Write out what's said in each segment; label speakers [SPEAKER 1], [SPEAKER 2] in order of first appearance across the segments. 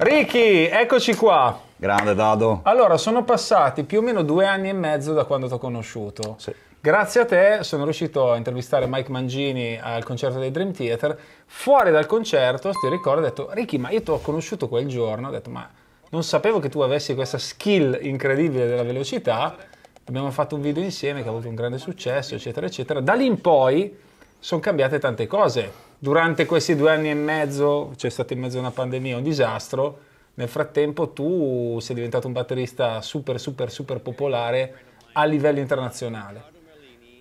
[SPEAKER 1] Ricky, eccoci qua. Grande Dado. Allora, sono passati più o meno due anni e mezzo da quando ti ho conosciuto. Sì. Grazie a te sono riuscito a intervistare Mike Mangini al concerto dei Dream Theater. Fuori dal concerto, ti ricordo, ho detto, Ricky, ma io ti ho conosciuto quel giorno, ho detto, ma non sapevo che tu avessi questa skill incredibile della velocità. Abbiamo fatto un video insieme che ha avuto un grande successo, eccetera, eccetera. Da lì in poi sono cambiate tante cose durante questi due anni e mezzo, c'è cioè stato in mezzo a una pandemia, un disastro, nel frattempo tu sei diventato un batterista super, super, super popolare a livello internazionale.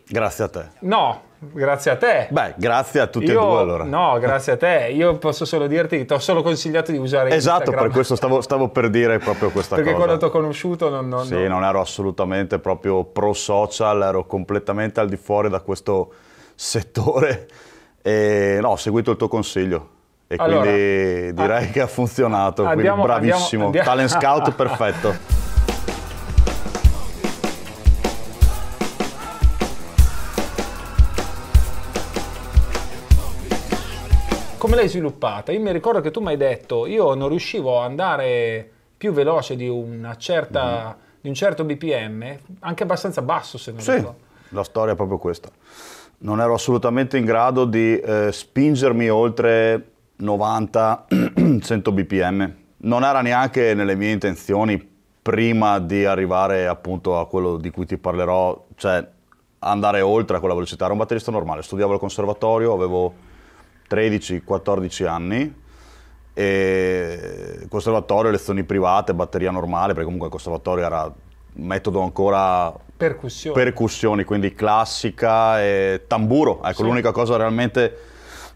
[SPEAKER 1] Grazie a te. No, grazie a te. Beh,
[SPEAKER 2] grazie a tutti Io, e due allora.
[SPEAKER 1] No, grazie a te. Io posso solo dirti, ti ho solo consigliato di usare esatto, Esatto, per
[SPEAKER 2] questo stavo, stavo, per dire proprio questa Perché cosa. Perché quando ti
[SPEAKER 1] ho conosciuto non, non... Sì,
[SPEAKER 2] non ero assolutamente proprio pro social, ero completamente al di fuori da questo settore e, no, ho seguito il tuo consiglio e allora, quindi direi ah, che ha funzionato, andiamo, bravissimo, andiamo, andiamo. talent scout perfetto.
[SPEAKER 1] Come l'hai sviluppata? Io mi ricordo che tu mi hai detto, io non riuscivo a andare più veloce di, certa, mm. di un certo BPM, anche abbastanza basso se non sì, ricordo.
[SPEAKER 2] la storia è proprio questa non ero assolutamente in grado di eh, spingermi oltre 90-100 bpm. Non era neanche nelle mie intenzioni prima di arrivare appunto a quello di cui ti parlerò, cioè andare oltre a quella velocità. Era un batterista normale, studiavo al conservatorio, avevo 13-14 anni e conservatorio, lezioni private, batteria normale, perché comunque il conservatorio era metodo ancora Percussioni. Percussioni, quindi classica e tamburo. Ecco, sì. l'unica cosa realmente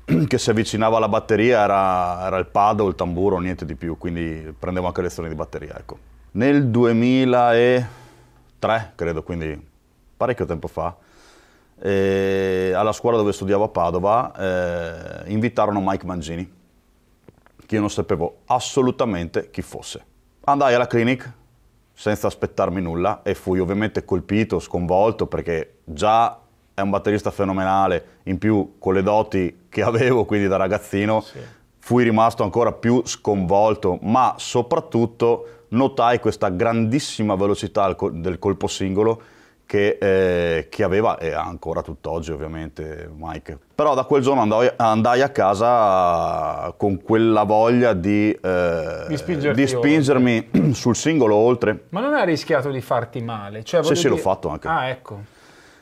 [SPEAKER 2] che si avvicinava alla batteria era, era il pad o il tamburo, niente di più, quindi prendevo anche lezioni di batteria, ecco. Nel 2003, credo, quindi parecchio tempo fa, eh, alla scuola dove studiavo a Padova, eh, invitarono Mike Mangini, che io non sapevo assolutamente chi fosse. Andai alla clinic senza aspettarmi nulla e fui ovviamente colpito, sconvolto perché già è un batterista fenomenale, in più con le doti che avevo quindi da ragazzino sì. fui rimasto ancora più sconvolto, ma soprattutto notai questa grandissima velocità del colpo singolo che, eh, che, aveva e ha ancora tutt'oggi ovviamente Mike. Però da quel giorno andai, andai a casa con quella voglia di, eh, di, di spingermi oltre. sul singolo oltre.
[SPEAKER 1] Ma non hai rischiato di farti male? Cioè, sì, sì, l'ho fatto anche. Ah, ecco.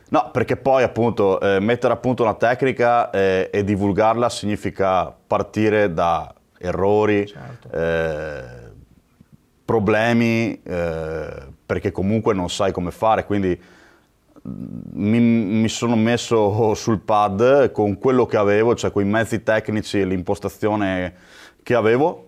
[SPEAKER 2] No, perché poi appunto eh, mettere a punto una tecnica eh, e divulgarla significa partire da errori, certo. Eh, problemi, eh, perché comunque non sai come fare, quindi mi, mi, sono messo sul pad con quello che avevo, cioè con i mezzi tecnici e l'impostazione che avevo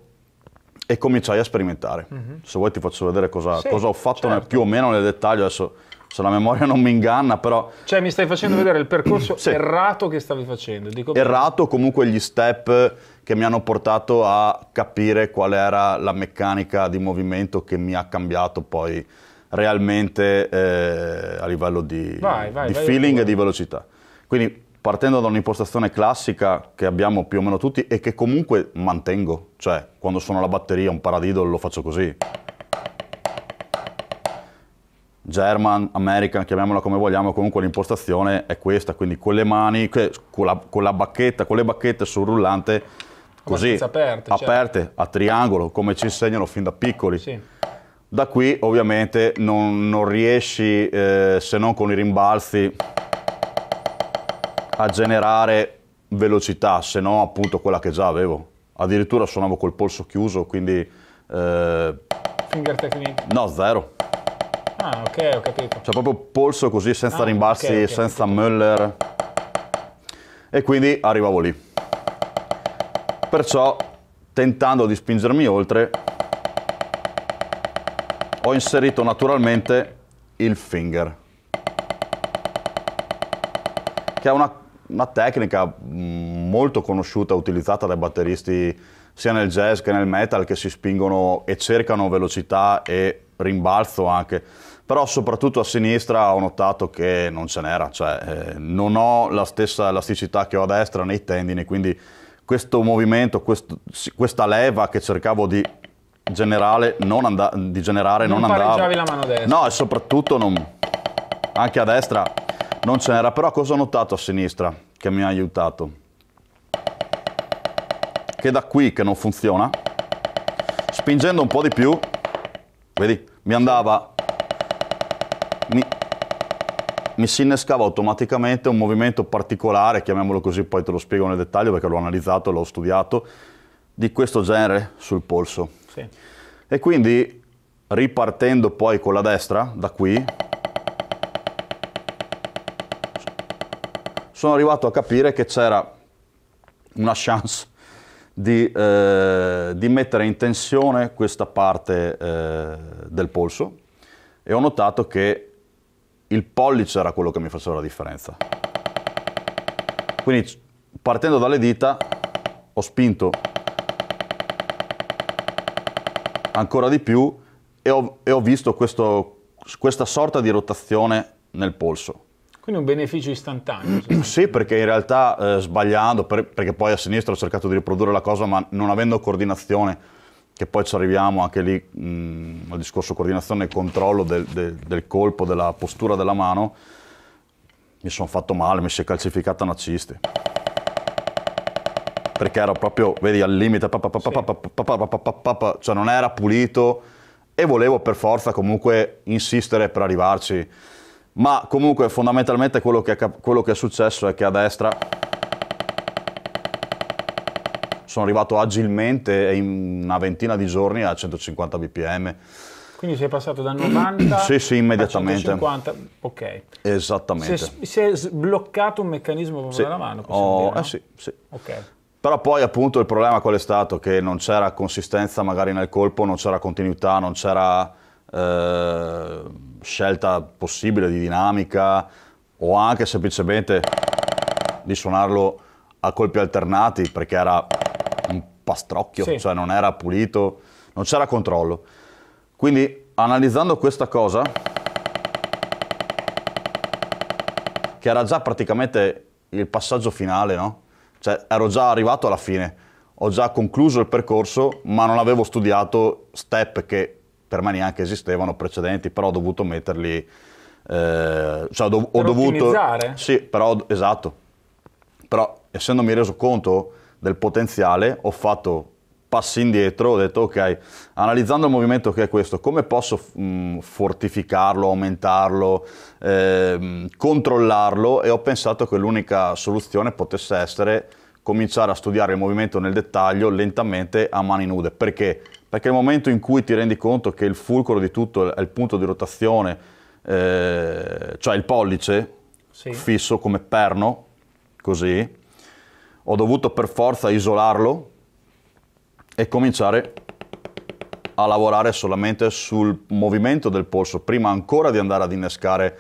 [SPEAKER 2] e cominciai a sperimentare. Mm-hmm. Se vuoi ti faccio vedere cosa, sì, cosa ho fatto certo. più o meno nel dettaglio, adesso se la memoria non mi inganna, però...
[SPEAKER 1] Cioè mi stai facendo vedere il percorso sì. errato che stavi facendo. Dico
[SPEAKER 2] errato, comunque gli step che mi hanno portato a capire qual era la meccanica di movimento che mi ha cambiato poi realmente eh, a livello di, vai, vai, di vai, feeling e di velocità. Quindi partendo da un'impostazione classica che abbiamo più o meno tutti e che comunque mantengo, cioè quando suono la batteria un paradiddle lo faccio così. German, American, chiamiamola come vogliamo, comunque l'impostazione è questa, quindi con le mani, con la, con la bacchetta, con le bacchette sul rullante, così, aperte, certo. aperte cioè. a triangolo, come ci insegnano fin da piccoli. Sì da qui ovviamente non, non riesci, eh, se non con i rimbalzi, a generare velocità, se no appunto quella che già avevo. Addirittura suonavo col polso chiuso, quindi... Eh...
[SPEAKER 1] Finger technique?
[SPEAKER 2] No, zero.
[SPEAKER 1] Ah, ok, ho capito. Cioè
[SPEAKER 2] proprio polso così, senza ah, rimbalzi, okay, okay, senza Müller. E quindi arrivavo lì. Perciò, tentando di spingermi oltre, ho inserito naturalmente il finger, che è una, una tecnica mm, molto conosciuta, utilizzata dai batteristi sia nel jazz che nel metal, che si spingono e cercano velocità e rimbalzo anche. Però soprattutto a sinistra ho notato che non ce n'era, cioè eh, non ho la stessa elasticità che ho a destra nei tendini, quindi questo movimento, questo, questa leva che cercavo di generale non anda- di generare non, non andava. Non la mano destra. No, e soprattutto non... anche a destra non c'era, però cosa ho notato a sinistra che mi ha aiutato? Che da qui che non funziona, spingendo un po' di più, vedi, mi andava... Mi, mi si innescava automaticamente un movimento particolare, chiamiamolo così, poi te lo spiego nel dettaglio perché l'ho analizzato, l'ho studiato, di questo genere sul polso. Sì. E quindi ripartendo poi con la destra, da qui, sono arrivato a capire che c'era una chance di, eh, di, mettere in tensione questa parte eh, del polso e ho notato che il pollice era quello che mi faceva la differenza. Quindi partendo dalle dita ho spinto ancora di più e ho, e ho visto questo, questa sorta di rotazione nel polso.
[SPEAKER 1] Quindi un beneficio istantaneo.
[SPEAKER 2] sì, perché in realtà eh, sbagliando, per, perché poi a sinistra ho cercato di riprodurre la cosa, ma non avendo coordinazione, che poi ci arriviamo anche lì mh, mm, al discorso coordinazione e controllo del, del, del, colpo, della postura della mano, mi sono fatto male, mi si è calcificata una ciste perché era proprio, vedi, al limite, cioè non era pulito e volevo per forza comunque insistere per arrivarci. Ma comunque fondamentalmente quello che, quello che è successo è che a destra sono arrivato agilmente in una ventina di giorni a 150 bpm.
[SPEAKER 1] Quindi sei passato da 90 sì, sì, immediatamente. a 150, ok.
[SPEAKER 2] Esattamente. Si
[SPEAKER 1] è, si è sbloccato un meccanismo sì. dalla mano, possiamo oh, dire, no? Eh
[SPEAKER 2] sì, sì. Ok. Però poi appunto il problema qual è stato? Che non c'era consistenza magari nel colpo, non c'era continuità, non c'era eh, scelta possibile di dinamica o anche semplicemente di suonarlo a colpi alternati perché era un pastrocchio, sì. cioè non era pulito, non c'era controllo. Quindi analizzando questa cosa, che era già praticamente il passaggio finale, no? Cioè, ero già arrivato alla fine, ho già concluso il percorso, ma non avevo studiato step che per me neanche esistevano precedenti, però ho dovuto metterli... Eh, cioè, do- ho dovuto... Sì, però, esatto. Però, essendomi reso conto del potenziale, ho fatto passi indietro, ho detto ok, analizzando il movimento che è questo, come posso mh, fortificarlo, aumentarlo, eh, controllarlo e ho pensato che l'unica soluzione potesse essere cominciare a studiare il movimento nel dettaglio lentamente a mani nude. Perché? Perché il momento in cui ti rendi conto che il fulcro di tutto è il punto di rotazione, eh, cioè il pollice sì. fisso come perno, così, ho dovuto per forza isolarlo e cominciare a lavorare solamente sul movimento del polso prima ancora di andare ad innescare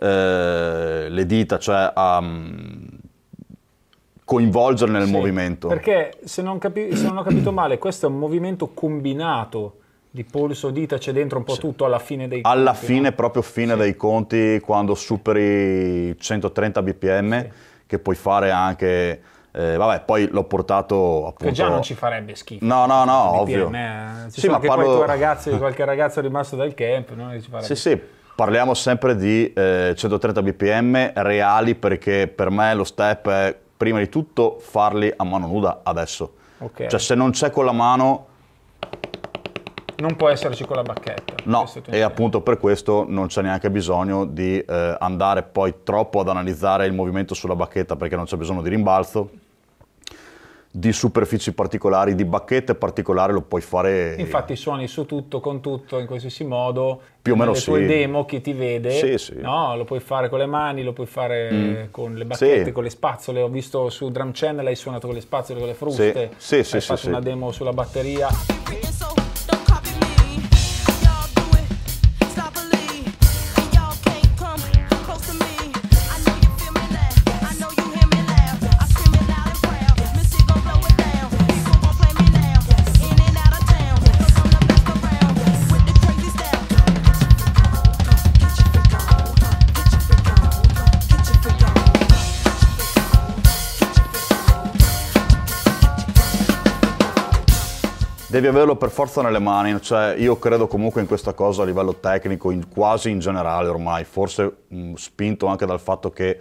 [SPEAKER 2] eh, le dita, cioè a um, mm, coinvolgerle nel sì, movimento.
[SPEAKER 1] Perché se non, capi- se non ho capito male, questo è un movimento combinato di polso, dita, c'è dentro un po' sì. tutto alla fine dei conti. Alla fine,
[SPEAKER 2] no? proprio fine sì. dei conti, quando superi 130 bpm, che puoi fare anche eh, vabbè, poi l'ho portato appunto... Che già non ci farebbe schifo. No, no, no, ovvio.
[SPEAKER 1] Eh. Ci sì, ma parlo... qualche ragazzo, qualche ragazzo rimasto dal camp, no? Sì, sì,
[SPEAKER 2] parliamo sempre di eh, 130 bpm reali perché per me lo step è prima di tutto farli a mano nuda adesso. Okay. Cioè se non c'è con la mano...
[SPEAKER 1] Non può esserci con la bacchetta.
[SPEAKER 2] No, e appunto per questo non c'è neanche bisogno di eh, andare poi troppo ad analizzare il movimento sulla bacchetta perché non c'è bisogno di rimbalzo, di superfici particolari, di bacchette particolari, lo puoi fare... Infatti
[SPEAKER 1] suoni su tutto, con tutto, in qualsiasi modo. Più o meno sì. Nelle demo, chi ti vede, sì, sì. No, lo puoi fare con le mani, lo puoi fare mm. con le bacchette, sì. con le spazzole. Ho visto su Drum Channel hai suonato con le spazzole, con le fruste. Sì, sì, hai sì. Hai fatto una demo sulla batteria.
[SPEAKER 2] devi averlo per forza nelle mani, cioè io credo comunque in questa cosa a livello tecnico, in, quasi in generale ormai, forse mh, mm, spinto anche dal fatto che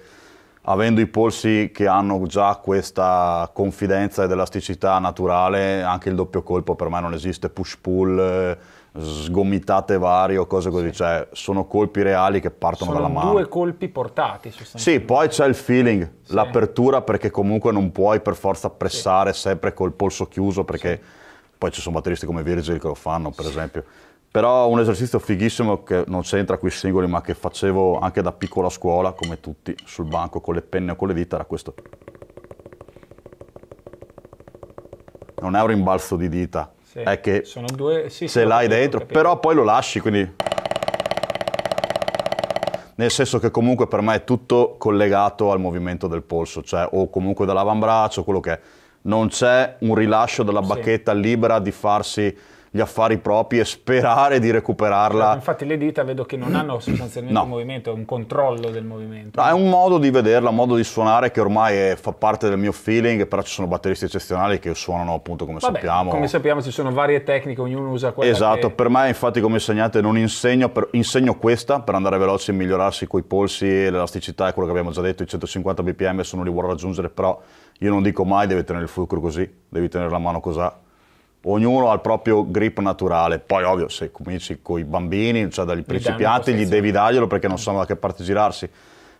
[SPEAKER 2] avendo i polsi che hanno già questa confidenza ed elasticità naturale, anche il doppio colpo per me non esiste, push-pull, eh, sgomitate varie o cose così, sì. cioè sono colpi reali che partono sono dalla mano. Sono due
[SPEAKER 1] colpi portati sostanzialmente. Sì,
[SPEAKER 2] poi c'è il feeling, sì. l'apertura perché comunque non puoi per forza pressare sì. sempre col polso chiuso perché poi ci sono batteristi come Virgil che lo fanno, per esempio. Però un esercizio fighissimo che non c'entra qui singoli, ma che facevo anche da piccola scuola, come tutti, sul banco con le penne o con le dita, era questo. Non è un rimbalzo di dita, sì, è che sono due, sì, ce l'hai dentro, però poi lo lasci, quindi nel senso che comunque per me è tutto collegato al movimento del polso, cioè o comunque dall'avambraccio, quello che è non c'è un rilascio della bacchetta libera di farsi gli affari propri e sperare di recuperarla. Certo,
[SPEAKER 1] infatti le dita vedo che non hanno sostanzialmente no. un movimento, è un controllo del movimento.
[SPEAKER 2] No, ah, è un modo di vederla, un modo di suonare che ormai è, fa parte del mio feeling, però ci sono batteristi eccezionali che suonano appunto come Vabbè, sappiamo. Come
[SPEAKER 1] sappiamo ci sono varie tecniche, ognuno usa quella Esatto, che...
[SPEAKER 2] per me infatti come insegnante non insegno, per, insegno questa per andare veloci e migliorarsi coi polsi, l'elasticità è quello che abbiamo già detto, i 150 bpm sono li vuole raggiungere, però io non dico mai devi tenere il fulcro così, devi tenere la mano così ognuno ha il proprio grip naturale. Poi, ovvio, se cominci con i bambini, cioè dagli principianti, gli devi darglielo perché non sanno da che parte girarsi.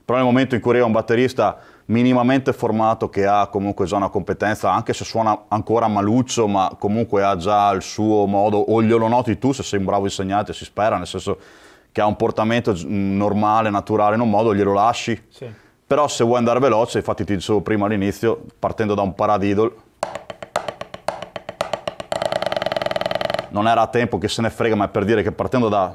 [SPEAKER 2] Però nel momento in cui arriva un batterista minimamente formato che ha comunque già una competenza, anche se suona ancora maluccio, ma comunque ha già il suo modo, o glielo noti tu se sei un bravo insegnante, si spera, nel senso che ha un portamento mm, normale, naturale in un modo, glielo lasci. Sì. Però se vuoi andare veloce, infatti ti dicevo prima all'inizio, partendo da un paradiddle, non era a tempo, che se ne frega, ma è per dire che partendo da,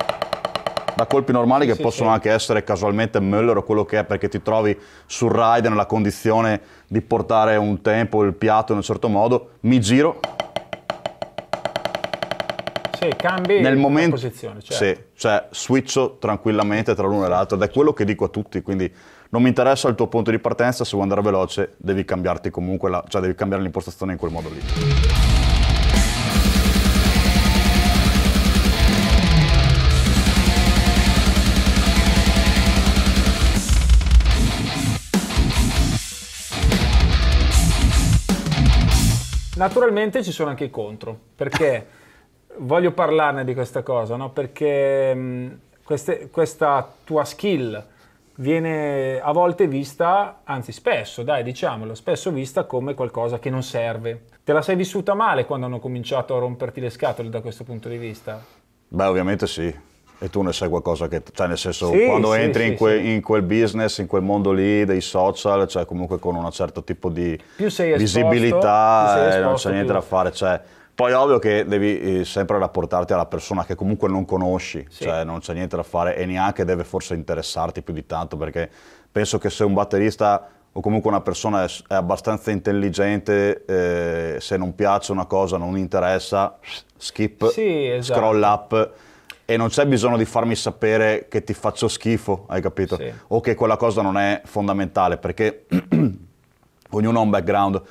[SPEAKER 2] da colpi normali che sì, possono sì. anche essere casualmente Müller o quello che è, perché ti trovi sul ride nella condizione di portare un tempo, il piatto in un certo modo, mi giro.
[SPEAKER 1] Sì, cambi nel momento, posizione. Certo.
[SPEAKER 2] Sì, cioè switcho tranquillamente tra l'uno e l'altro ed è quello che dico a tutti, quindi non mi interessa il tuo punto di partenza, se vuoi andare veloce devi cambiarti comunque, la, cioè devi cambiare l'impostazione in quel modo lì.
[SPEAKER 1] Naturalmente ci sono anche i contro, perché voglio parlarne di questa cosa, no? perché mh, mm, queste, questa tua skill viene a volte vista, anzi spesso, dai diciamolo, spesso vista come qualcosa che non serve. Te la sei vissuta male quando hanno cominciato a romperti le scatole da questo punto di vista?
[SPEAKER 2] Beh, ovviamente sì. E tu ne sai qualcosa che, cioè nel senso, sì, quando sì, entri sì, in, que, in, quel business, in quel mondo lì dei social, cioè comunque con un certo tipo di esposto, visibilità, esposto, eh, non c'è niente da fare. Cioè, poi ovvio che devi eh, sempre rapportarti alla persona che comunque non conosci, cioè non c'è niente da fare e neanche deve forse interessarti più di tanto perché penso che se un batterista o comunque una persona è, abbastanza intelligente, eh, se non piace una cosa, non interessa, skip, sì, esatto. scroll up e non c'è bisogno di farmi sapere che ti faccio schifo, hai capito? Sì. O che quella cosa non è fondamentale, perché ognuno ha un background.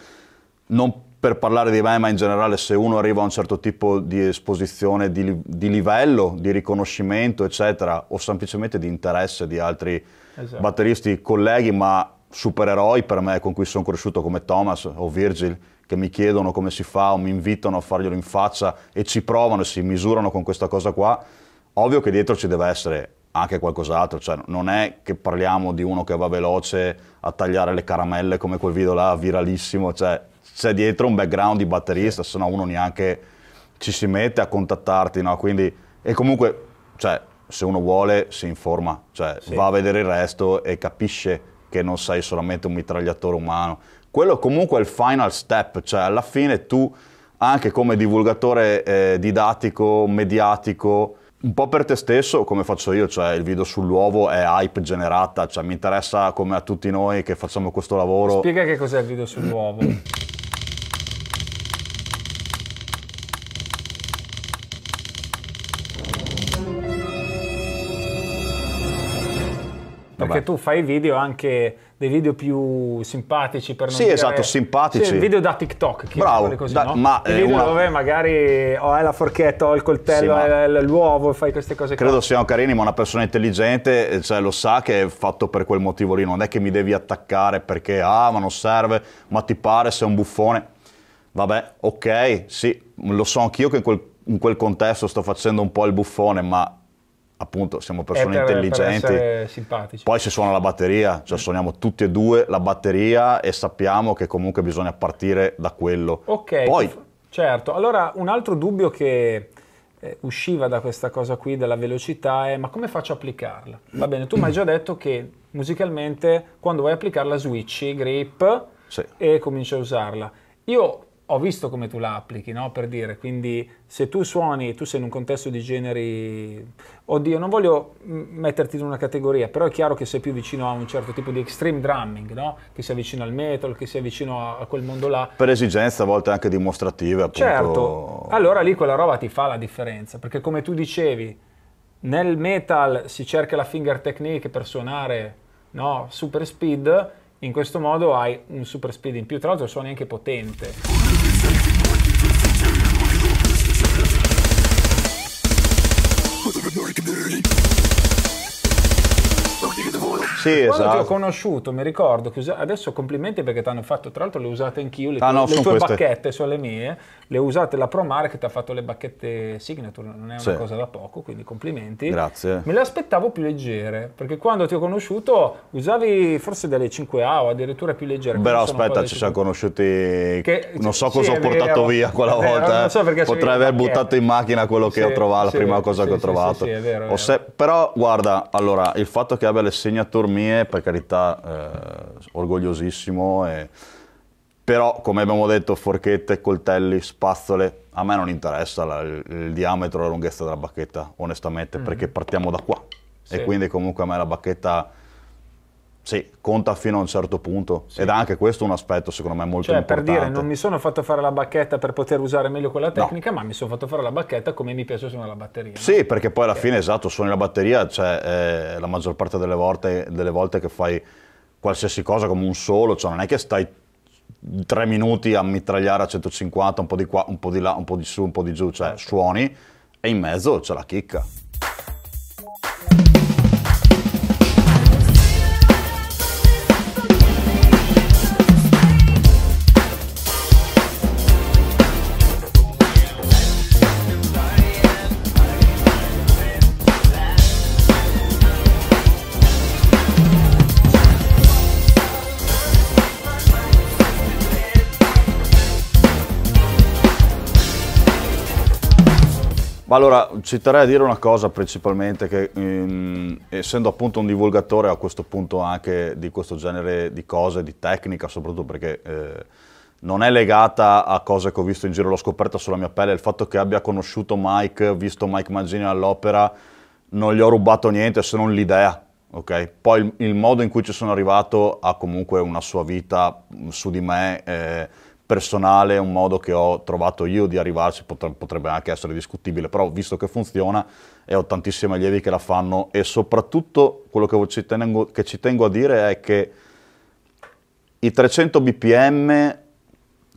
[SPEAKER 2] Non per parlare di me, ma in generale se uno arriva a un certo tipo di esposizione, di, di livello, di riconoscimento, eccetera, o semplicemente di interesse di altri esatto. batteristi, colleghi, ma supereroi per me con cui sono cresciuto come Thomas o Virgil, che mi chiedono come si fa o mi invitano a farglielo in faccia e ci provano e si misurano con questa cosa qua, Ovvio che dietro ci deve essere anche qualcos'altro, cioè non è che parliamo di uno che va veloce a tagliare le caramelle come quel video là viralissimo, cioè c'è dietro un background di batterista, se no uno neanche ci si mette a contattarti, no? Quindi, e comunque, cioè, se uno vuole si informa, cioè sì. va a vedere il resto e capisce che non sei solamente un mitragliatore umano. Quello comunque è il final step, cioè alla fine tu, anche come divulgatore eh, didattico, mediatico, un po' per te stesso, come faccio io, cioè il video sull'uovo è hype generata, cioè mi interessa come a tutti noi che facciamo questo lavoro.
[SPEAKER 1] Spiega che cos'è il video sull'uovo. perché tu fai video anche dei video più simpatici per non Sì, dire... esatto, simpatici. Sì, video da TikTok,
[SPEAKER 2] Bravo, così, da, no? ma eh, video una... dove
[SPEAKER 1] magari ho oh, la forchetta, ho il coltello, sì, ma... l'uovo, fai queste cose Credo qua.
[SPEAKER 2] siamo carini, ma una persona intelligente, eh, cioè, lo sa che è fatto per quel motivo lì, non è che mi devi attaccare perché ah, ma non serve, ma ti pare sei un buffone. Vabbè, ok, sì, lo so anch'io che in quel, in quel contesto sto facendo un po' il buffone, ma appunto siamo eh, persone per, intelligenti. Per Poi se suona la batteria, cioè mm. suoniamo tutti e due la batteria e sappiamo che comunque bisogna partire da quello. Ok. Poi...
[SPEAKER 1] certo. Allora un altro dubbio che eh, usciva da questa cosa qui della velocità è ma come faccio a applicarla? Va bene, tu mi hai già detto che musicalmente quando vuoi applicarla switchi grip sì. e cominci a usarla. Io ho visto come tu la applichi, no? per dire, quindi se tu suoni, tu sei in un contesto di generi, oddio, non voglio metterti in una categoria, però è chiaro che sei più vicino a un certo tipo di extreme drumming, no? che sia vicino al metal, che sia vicino a, quel mondo là.
[SPEAKER 2] Per esigenze a volte anche dimostrative, appunto. Certo,
[SPEAKER 1] allora lì quella roba ti fa la differenza, perché come tu dicevi, nel metal si cerca la finger technique per suonare no? super speed, in questo modo hai un super speed in più, tra l'altro suoni anche potente.
[SPEAKER 2] Sì, Quando esatto. ti ho esatto.
[SPEAKER 1] conosciuto, mi ricordo che usa... adesso complimenti perché ti hanno fatto, tra l'altro le usate anch'io, le, ah, no, le tue bacchette sono le mie le ho usate la Pro Market, ha fatto le bacchette Signature, non è una sì. cosa da poco, quindi complimenti. Grazie. Me le aspettavo più leggere, perché quando ti ho conosciuto usavi forse delle 5A o addirittura più leggere. Però aspetta, ci siamo
[SPEAKER 2] conosciuti, che, non so sì, cosa ho portato vero, via quella vero, volta, non so perché eh. potrei aver buttato in macchina quello che sì, ho trovato, la prima cosa che ho trovato. Sì, è vero, è se... Però guarda, allora, il fatto che abbia le Signature mie, per carità, eh, orgogliosissimo e però, come abbiamo detto, forchette, coltelli, spazzole, a me non interessa la, il, il, diametro e la lunghezza della bacchetta, onestamente, mm perché partiamo da qua. Sì. E quindi comunque a me la bacchetta sì, conta fino a un certo punto sì. ed è anche questo un aspetto secondo me molto cioè, importante. Per dire, non
[SPEAKER 1] mi sono fatto fare la bacchetta per poter usare meglio quella tecnica, no. ma mi sono fatto fare la bacchetta come mi piace suonare la batteria.
[SPEAKER 2] Sì, no? perché poi alla okay. fine, esatto, suoni la batteria, cioè eh, la maggior parte delle volte, delle volte, che fai qualsiasi cosa come un solo, cioè non è che stai tre minuti a mitragliare a 150, un po' di qua, un po' di là, un po' di su, un po' di giù, cioè certo. suoni e in mezzo c'è la chicca. Ma allora ci terrei a dire una cosa principalmente che ehm, essendo appunto un divulgatore a questo punto anche di questo genere di cose, di tecnica soprattutto perché eh, non è legata a cose che ho visto in giro, l'ho scoperta sulla mia pelle, il fatto che abbia conosciuto Mike, visto Mike Mangini all'opera, non gli ho rubato niente se non l'idea, ok? Poi il, il modo in cui ci sono arrivato ha comunque una sua vita su di me. Eh, personale, un modo che ho trovato io di arrivarci, potrebbe anche essere discutibile, però visto che funziona e ho tantissimi allievi che la fanno e soprattutto quello che ci tengo, che ci tengo a dire è che i 300 bpm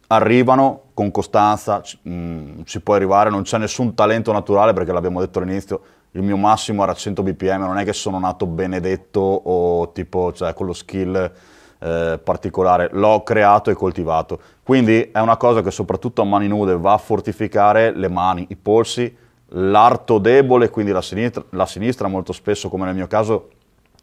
[SPEAKER 2] arrivano con costanza, ci, mh, mm, ci può arrivare, non c'è nessun talento naturale perché l'abbiamo detto all'inizio, il mio massimo era 100 bpm, non è che sono nato benedetto o tipo, cioè con lo skill eh, particolare, l'ho creato e coltivato. Quindi è una cosa che soprattutto a mani nude va a fortificare le mani, i polsi, l'arto debole, quindi la sinistra, la sinistra molto spesso come nel mio caso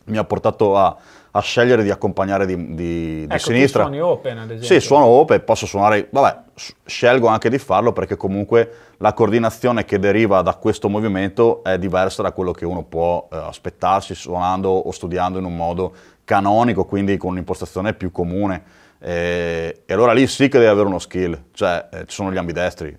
[SPEAKER 2] mi ha portato a, a scegliere di accompagnare di, di, ecco, di sinistra. suoni open ad esempio. Sì, suono open, posso suonare, vabbè, scelgo anche di farlo perché comunque la coordinazione che deriva da questo movimento è diversa da quello che uno può eh, aspettarsi suonando o studiando in un modo canonico, quindi con un'impostazione più comune. Eh, e allora lì sì che devi avere uno skill, cioè eh, ci sono gli ambidestri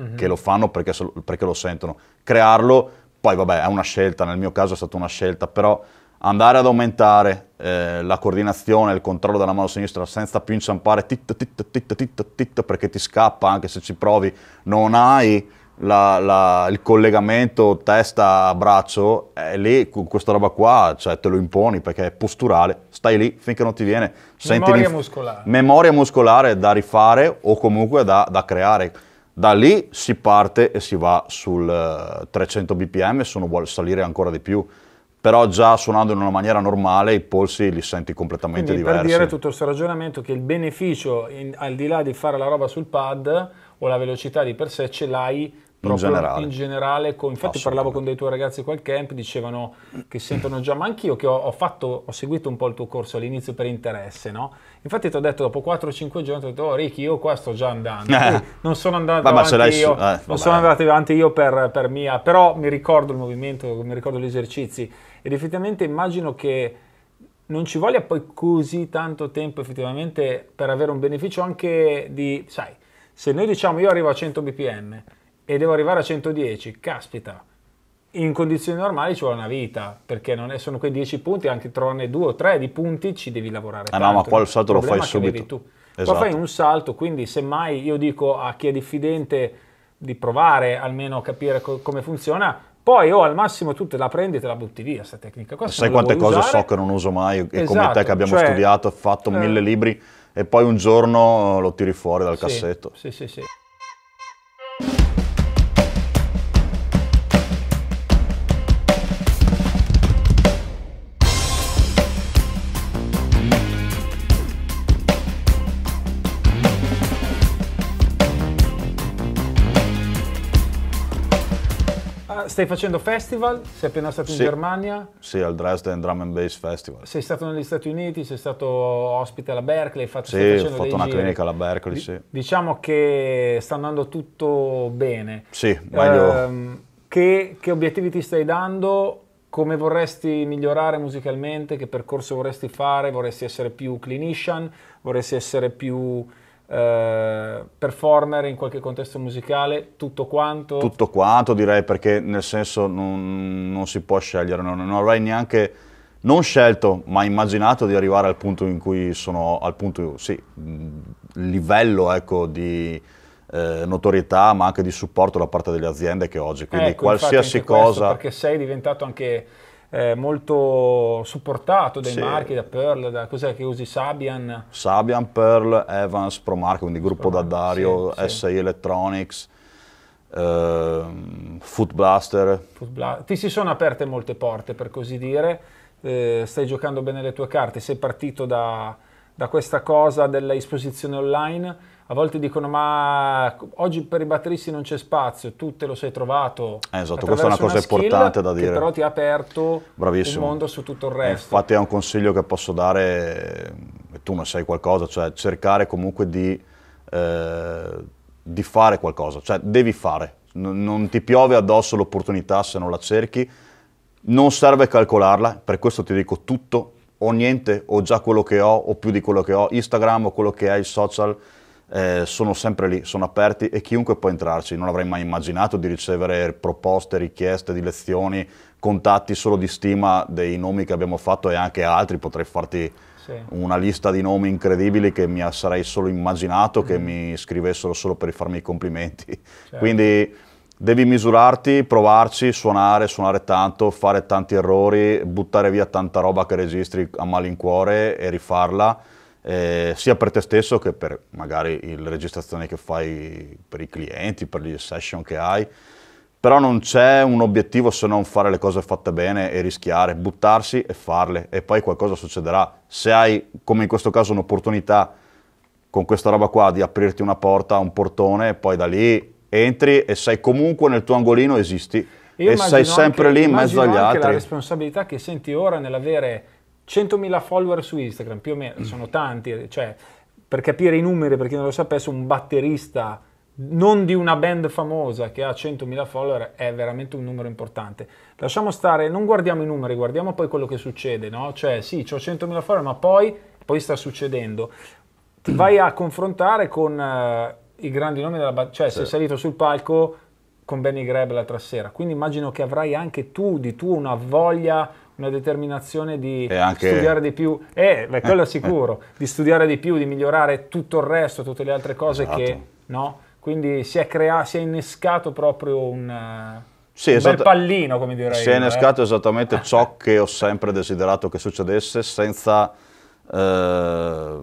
[SPEAKER 2] mm-hmm. che lo fanno perché, perché lo sentono. Crearlo, poi vabbè, è una scelta, nel mio caso è stata una scelta, però andare ad aumentare eh, la coordinazione, il controllo della mano sinistra senza più inciampare tit tit tit tit tit perché ti scappa anche se ci provi, non hai la, la, il collegamento testa-braccio, eh, lì con questa roba qua cioè, te lo imponi perché è posturale, stai lì finché non ti viene. memoria muscolare. Memoria muscolare da rifare o comunque da, da creare. Da lì si parte e si va sul 300 eh, bpm se uno vuole salire ancora di più però già suonando in una maniera normale i polsi li senti completamente Quindi, diversi. Per dire
[SPEAKER 1] tutto questo ragionamento che il beneficio in, al di là di fare la roba sul pad o la velocità di per sé ce l'hai in generale. in generale. Con, infatti parlavo con dei tuoi ragazzi qua al camp, dicevano che sentono già, ma anch'io che ho, ho, fatto, ho seguito un po' il tuo corso all'inizio per interesse, no? Infatti ti ho detto dopo 4-5 giorni, ti ho detto, oh Ricky, io qua sto già andando, eh. non sono andato Vabbè, avanti io, eh, non sono andato avanti io per, per mia, però mi ricordo il movimento, mi ricordo gli esercizi ed effettivamente immagino che non ci voglia poi così tanto tempo effettivamente per avere un beneficio anche di, sai, se noi diciamo io arrivo a 100 bpm, e devo arrivare a 110, caspita, in condizioni normali ci vuole una vita, perché non è, sono quei 10 punti, anche trovarne 2 o 3 di punti ci devi lavorare. Ah tanto. no, ma qua il salto il lo fai subito. Tu. Esatto. Poi fai esatto. un salto, quindi semmai io dico a chi è diffidente di provare almeno a capire co- come funziona, poi o oh, al massimo tu te la prendi e te la butti via questa tecnica. Qua, Sai quante cose usare... so
[SPEAKER 2] che non uso mai e come esatto, te che abbiamo cioè, studiato, fatto eh... mille libri e poi un giorno lo tiri fuori dal sì, cassetto. Sì, sì, sì.
[SPEAKER 1] Stai facendo festival? Sei appena stato in Germania?
[SPEAKER 2] Sì, al Dresden Drum and Bass Festival.
[SPEAKER 1] Sei stato negli Stati Uniti, sei stato ospite alla Berkeley, hai fatto, sì, ho fatto una giri. clinica alla Berkeley, sì. Diciamo che sta andando tutto bene. Sì, meglio. Eh, che, che obiettivi ti stai dando? Come vorresti migliorare musicalmente? Che percorso vorresti fare? Vorresti essere più clinician? Vorresti essere più eh, performer in qualche contesto musicale, tutto quanto? Tutto
[SPEAKER 2] quanto direi perché nel senso non, non si può scegliere, non, non, avrei neanche, non scelto, ma immaginato di arrivare al punto in cui sono, al punto, sì, mm, livello ecco di... Eh, notorietà ma anche di supporto da parte delle aziende che oggi quindi ecco, qualsiasi cosa questo, perché
[SPEAKER 1] sei diventato anche eh, molto supportato dai sì. marchi, da Pearl, da cos'è che usi? Sabian?
[SPEAKER 2] Sabian, Pearl, Evans, Promark, quindi gruppo Promark, Dario, sì, SI sì. Electronics. Uh, Foot Blaster. Foot
[SPEAKER 1] Bla- ti si sono aperte molte porte per così dire, eh, stai giocando bene le tue carte, sei partito da, da questa cosa dell'esposizione online a volte dicono ma oggi per i batteristi non c'è spazio, tu te lo sei trovato. Eh,
[SPEAKER 2] esatto, questa è una cosa una importante da dire. però
[SPEAKER 1] ti ha aperto Bravissimo. un mondo su tutto il eh, resto.
[SPEAKER 2] Infatti è un consiglio che posso dare, eh, e tu ne sai qualcosa, cioè cercare comunque di, eh, di fare qualcosa, cioè devi fare. N- non ti piove addosso l'opportunità se non la cerchi, non serve calcolarla, per questo ti dico tutto o niente, o già quello che ho, o più di quello che ho, Instagram o quello che è, il social, eh, sono sempre lì, sono aperti e chiunque può entrarci. Non avrei mai immaginato di ricevere proposte, richieste di lezioni, contatti solo di stima dei nomi che abbiamo fatto e anche altri, potrei farti sì. una lista di nomi incredibili che mi sarei solo immaginato mm. che mi scrivessero solo per farmi i complimenti. Certo. Quindi devi misurarti, provarci, suonare, suonare tanto, fare tanti errori, buttare via tanta roba che registri a malincuore e rifarla eh, sia per te stesso che per magari le registrazioni che fai per i clienti, per le session che hai, però non c'è un obiettivo se non fare le cose fatte bene e rischiare, buttarsi e farle e poi qualcosa succederà. Se hai, come in questo caso, un'opportunità con questa roba qua di aprirti una porta, un portone, poi da lì entri e sei comunque nel tuo angolino, esisti Io e sei sempre anche, lì in mezzo agli altri. la
[SPEAKER 1] responsabilità che senti ora nell'avere 100.000 follower su Instagram, più o meno, mm. sono tanti, cioè, per capire i numeri, per chi non lo sapesse, un batterista non di una band famosa che ha 100.000 follower è veramente un numero importante. Lasciamo stare, non guardiamo i numeri, guardiamo poi quello che succede, no? Cioè, sì, ho 100.000 follower, ma poi, poi sta succedendo. Ti mm. vai a confrontare con uh, i grandi nomi della band, cioè sì. sei salito sul palco con Benny Greb l'altra sera, quindi immagino che avrai anche tu di tu una voglia una determinazione di anche... studiare di più, eh, beh, quello è sicuro, di studiare di più, di migliorare tutto il resto, tutte le altre cose esatto. che, no? Quindi si è, crea- si è innescato proprio un... Eh, sì, un esatto. bel pallino, come direi. Si è eh. innescato
[SPEAKER 2] eh? esattamente ciò che ho sempre desiderato che succedesse, senza eh,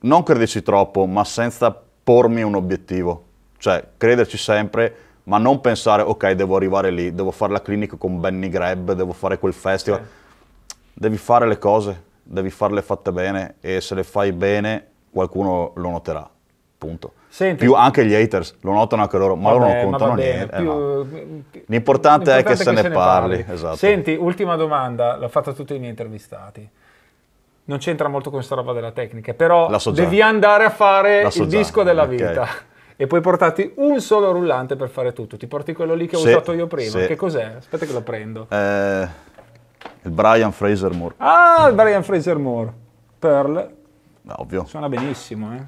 [SPEAKER 2] non crederci troppo, ma senza pormi un obiettivo. Cioè, crederci sempre, ma non pensare ok devo arrivare lì, devo fare la clinica con Benny Grab, devo fare quel festival. Okay. Devi fare le cose, devi farle fatte bene e se le fai bene qualcuno lo noterà, punto. Senti, più anche gli haters lo notano anche loro, ma vabbè, loro non contano niente. eh, no.
[SPEAKER 1] l'importante,
[SPEAKER 2] l'importante, è che, se, che ne, se parli. ne parli. Esatto. Senti,
[SPEAKER 1] ultima domanda, l'ho fatta a tutti i miei intervistati. Non c'entra molto con questa roba della tecnica, però so devi andare a fare so il disco della okay. vita e puoi portarti un solo rullante per fare tutto. Ti porti quello lì che ho sì, usato io prima. Sì. Che cos'è? Aspetta che lo prendo.
[SPEAKER 2] Eh, il Brian Fraser Moore.
[SPEAKER 1] Ah, il Brian Fraser Moore. Pearl. Ovvio. Suona benissimo, eh.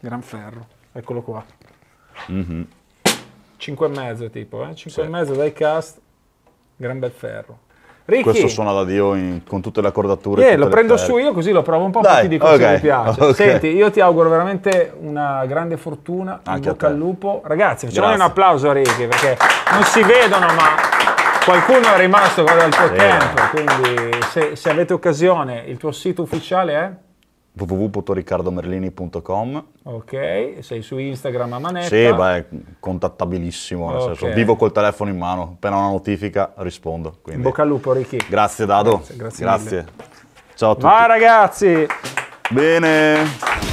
[SPEAKER 1] Gran ferro. Eccolo qua. Mm-hmm. mezzo tipo, eh. 5,5 sì. diecast, gran bel ferro. Ricky. Questo
[SPEAKER 2] suona da Dio in, con tutte le accordature. Yeah, lo prendo su
[SPEAKER 1] io così lo provo un po' e ti dico okay, se mi piace. Okay. Senti, io ti auguro veramente una grande fortuna, Anche in bocca al lupo. Ragazzi, facciamo un applauso a Ricky perché non si vedono ma qualcuno è rimasto guarda il tuo sì. tempo, quindi se, se avete occasione il tuo sito ufficiale è?
[SPEAKER 2] www.riccardomerlini.com
[SPEAKER 1] Ok, sei su Instagram a manetta? Sì, beh,
[SPEAKER 2] contattabilissimo, nel okay. senso, vivo col telefono in mano, appena una notifica rispondo. Quindi. In bocca al lupo Ricky. Grazie Dado. Grazie, grazie, grazie. Ciao a tutti. Ciao ragazzi! Bene!